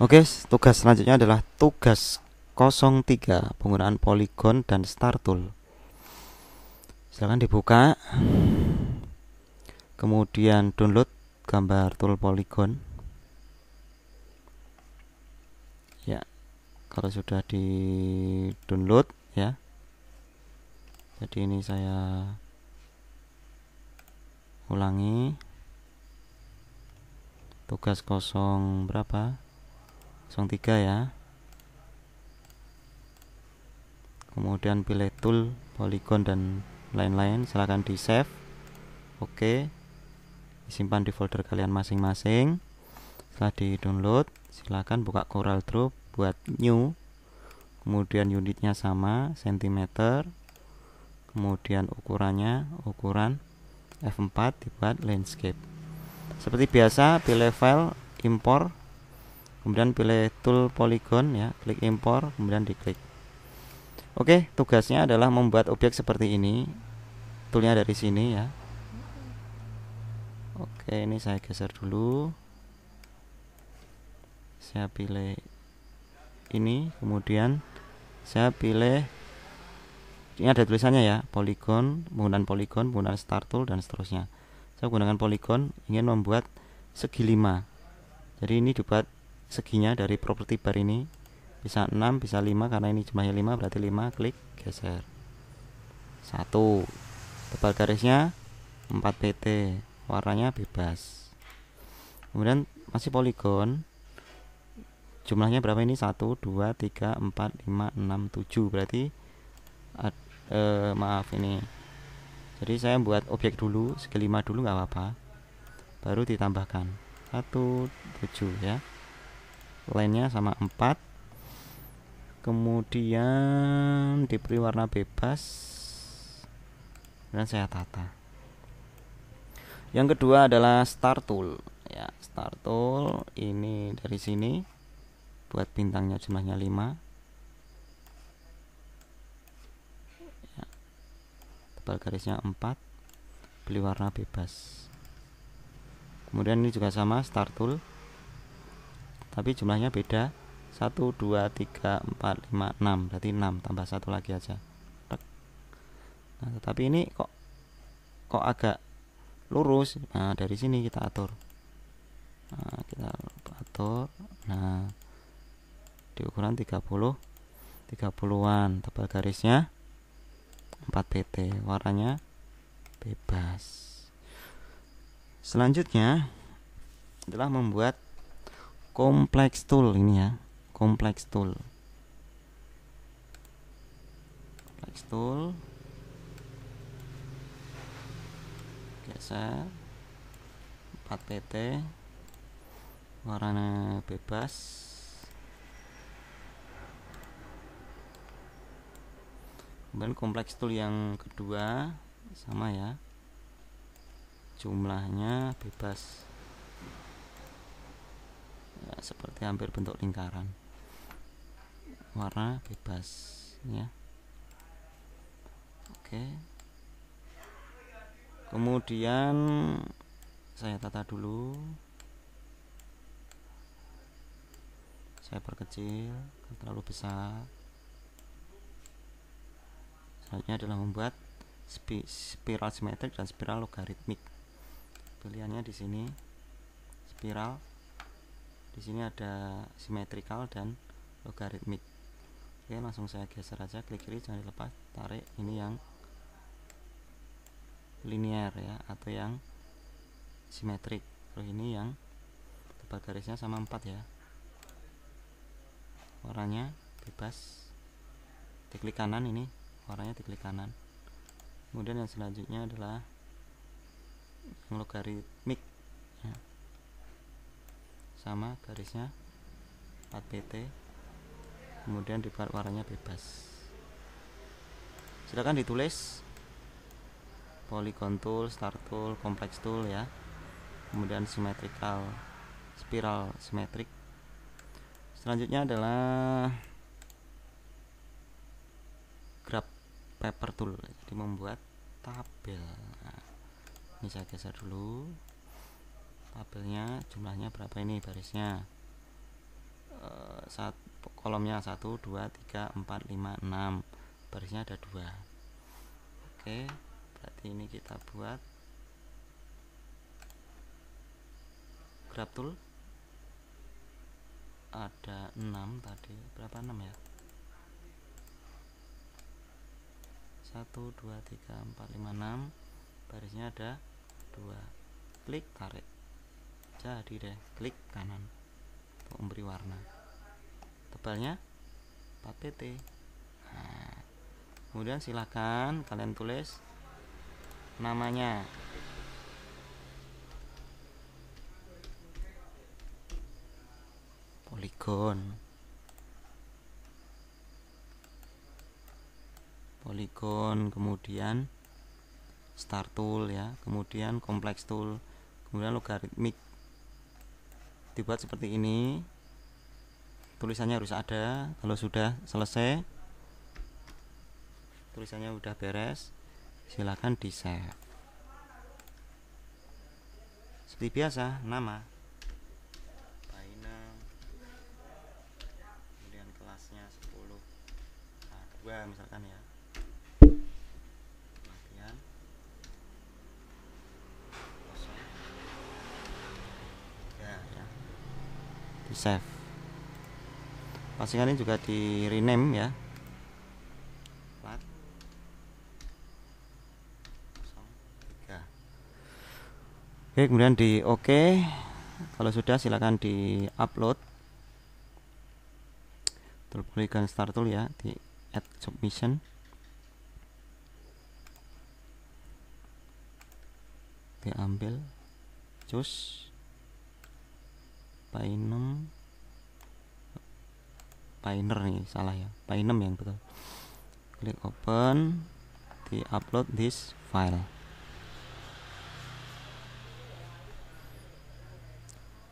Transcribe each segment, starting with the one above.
Oke, tugas selanjutnya adalah tugas 03 penggunaan poligon dan star tool. Silakan dibuka. Kemudian download gambar tool poligon. Ya. Kalau sudah di download ya. Jadi ini saya ulangi tugas kosong berapa? 03 ya kemudian pilih tool polygon dan lain-lain silahkan di save oke okay. disimpan di folder kalian masing-masing setelah di download silahkan buka Coral Draw buat new kemudian unitnya sama sentimeter kemudian ukurannya ukuran F4 dibuat landscape seperti biasa pilih file import kemudian pilih tool polygon ya klik import kemudian diklik oke tugasnya adalah membuat objek seperti ini toolnya dari sini ya oke ini saya geser dulu saya pilih ini kemudian saya pilih ini ada tulisannya ya polygon penggunaan polygon penggunaan start tool dan seterusnya saya gunakan polygon ingin membuat segi lima jadi ini dibuat seginya dari properti bar ini bisa 6 bisa 5 karena ini jumlahnya 5 berarti 5 klik geser 1 tebal garisnya 4 pt warnanya bebas kemudian masih poligon jumlahnya berapa ini 1 2 3 4 5 6 7 berarti ad, eh, maaf ini jadi saya buat objek dulu 5 dulu nggak apa-apa baru ditambahkan 1 7 ya lainnya sama 4 kemudian diberi warna bebas dan saya tata yang kedua adalah star tool ya star tool ini dari sini buat bintangnya jumlahnya 5 ya. tebal garisnya 4 beli warna bebas kemudian ini juga sama start tool tapi jumlahnya beda 1 2 3 4 5 6 berarti 6 tambah satu lagi aja nah tetapi ini kok kok agak lurus nah dari sini kita atur nah, kita atur nah di ukuran 30 30-an tebal garisnya 4 pt warnanya bebas selanjutnya adalah membuat kompleks tool ini ya kompleks tool kompleks tool biasa 4 pt warna bebas kemudian kompleks tool yang kedua sama ya jumlahnya bebas ya, seperti hampir bentuk lingkaran warna bebas ya oke kemudian saya tata dulu saya perkecil terlalu besar selanjutnya adalah membuat spiral simetrik dan spiral logaritmik pilihannya di sini spiral di sini ada symmetrical dan logaritmik oke langsung saya geser aja klik kiri jangan dilepas tarik ini yang linear ya atau yang simetrik terus ini yang tebal garisnya sama 4 ya warnanya bebas diklik kanan ini warnanya diklik kanan kemudian yang selanjutnya adalah yang logaritmik sama garisnya 4PT kemudian dibuat warnanya bebas silahkan ditulis polygon tool, star tool, complex tool ya kemudian symmetrical spiral symmetric selanjutnya adalah grab paper tool jadi membuat tabel nah, ini saya geser dulu tabelnya jumlahnya berapa ini barisnya e, eh, saat kolomnya 1 2 3 4 5 6 barisnya ada dua Oke berarti ini kita buat grab tool ada 6 tadi berapa 6 ya 1 2 3 4 5 6 barisnya ada 2 klik tarik jadi deh klik kanan untuk memberi warna tebalnya 4 pt nah, kemudian silahkan kalian tulis namanya poligon poligon kemudian start tool ya kemudian kompleks tool kemudian logaritmik dibuat seperti ini tulisannya harus ada kalau sudah selesai tulisannya sudah beres silahkan di save seperti biasa nama kemudian kelasnya 10 nah, 2 misalkan ya save pastikan ini juga di rename ya Oke, kemudian di OK. Kalau sudah silakan di upload. Tool Polygon Start Tool ya di add submission. Diambil, choose. Painem Painer nih salah ya Painem yang betul klik open di upload this file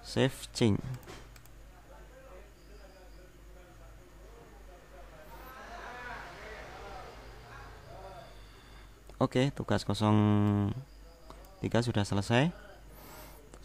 save change Oke, tugas 03 sudah selesai.